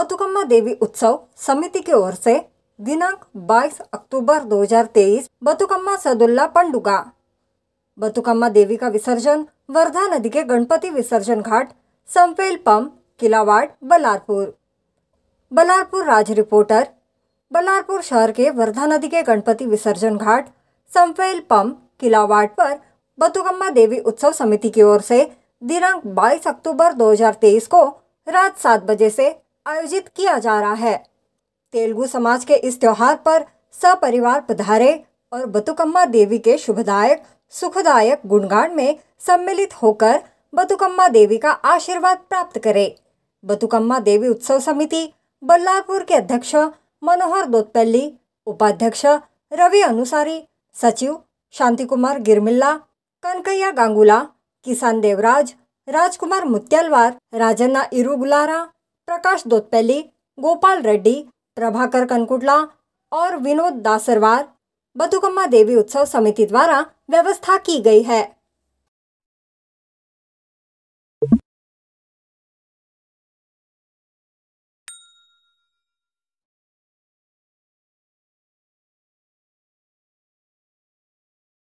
बतुकम्मा देवी उत्सव समिति की ओर से दिनांक 22 अक्टूबर 2023 बतुकम्मा सदुल्ला पंडुगा बतुकम्मा देवी का विसर्जन वर्धा नदी के गणपति विसर्जन घाट संपेल पंप किलावाड़ बलारपुर बलारपुर राज रिपोर्टर बलारपुर शहर के वर्धा नदी के गणपति विसर्जन घाट संपेल पंप किलावाड़ पर बतुकम्मा देवी उत्सव समिति की ओर से दिनांक 22 अक्टूबर 2023 को रात सात बजे से आयोजित किया जा रहा है तेलुगु समाज के इस त्यौहार पर सपरिवार पधारे और बतुकम्मा देवी के शुभदायक सुखदायक गुणगान में सम्मिलित होकर बतुकम्मा देवी का आशीर्वाद प्राप्त करें बतुकम्मा देवी उत्सव समिति बल्लारपुर के अध्यक्ष मनोहर दोतपल्ली उपाध्यक्ष रवि अनुसारी सचिव शांति कुमार गिरमिल्ला कनकैया गांगुला किसान देवराज राजकुमार मुत्यालवार राजन्ना इरुगुलारा प्रकाश दोतपल्ली गोपाल रेड्डी प्रभाकर कनकुटला और विनोद दासरवार बधुकम्मा देवी उत्सव समिति द्वारा व्यवस्था की गई है